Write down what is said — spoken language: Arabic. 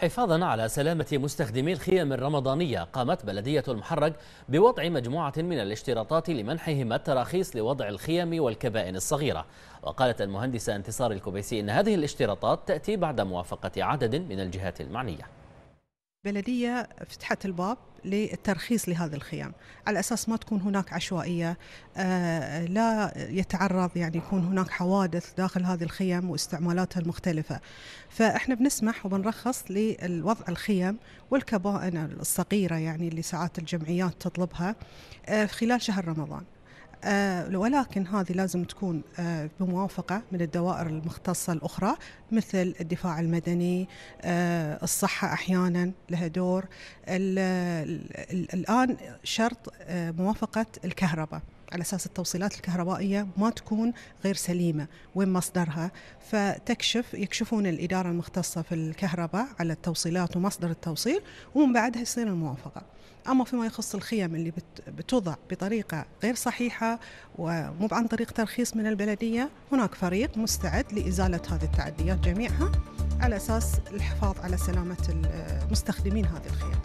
حفاظا على سلامة مستخدمي الخيام الرمضانية قامت بلدية المحرق بوضع مجموعة من الاشتراطات لمنحهم التراخيص لوضع الخيم والكبائن الصغيرة وقالت المهندسة انتصار الكبيسي إن هذه الاشتراطات تأتي بعد موافقة عدد من الجهات المعنية بلدية فتحت الباب للترخيص لهذه الخيام على أساس ما تكون هناك عشوائية آه، لا يتعرض يعني يكون هناك حوادث داخل هذه الخيام واستعمالاتها المختلفة فإحنا بنسمح وبنرخص لوضع الخيم والكبائن الصغيرة يعني اللي ساعات الجمعيات تطلبها آه، خلال شهر رمضان آه، ولكن هذه لازم تكون آه، بموافقة من الدوائر المختصة الأخرى مثل الدفاع المدني آه، الصحة أحيانا لها دور الآن شرط موافقة الكهرباء على اساس التوصيلات الكهربائيه ما تكون غير سليمه وين مصدرها فتكشف يكشفون الاداره المختصه في الكهرباء على التوصيلات ومصدر التوصيل ومن بعدها يصير الموافقه اما فيما يخص الخيم اللي بتوضع بطريقه غير صحيحه ومو عن طريق ترخيص من البلديه هناك فريق مستعد لازاله هذه التعديات جميعها على اساس الحفاظ على سلامه مستخدمين هذه الخيام